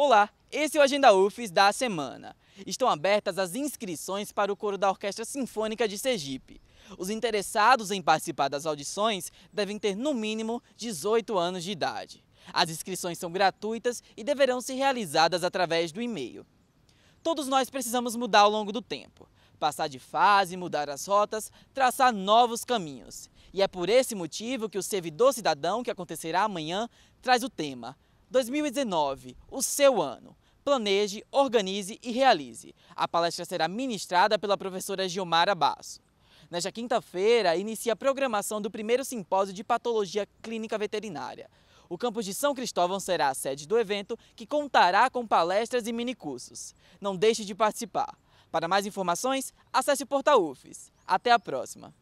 Olá, esse é o Agenda UFES da semana. Estão abertas as inscrições para o coro da Orquestra Sinfônica de Sergipe. Os interessados em participar das audições devem ter no mínimo 18 anos de idade. As inscrições são gratuitas e deverão ser realizadas através do e-mail. Todos nós precisamos mudar ao longo do tempo passar de fase, mudar as rotas, traçar novos caminhos. E é por esse motivo que o Servidor Cidadão, que acontecerá amanhã, traz o tema 2019, o seu ano. Planeje, organize e realize. A palestra será ministrada pela professora Gilmara Basso. Nesta quinta-feira, inicia a programação do primeiro simpósio de patologia clínica veterinária. O campus de São Cristóvão será a sede do evento, que contará com palestras e minicursos. Não deixe de participar. Para mais informações, acesse o portal UFES. Até a próxima!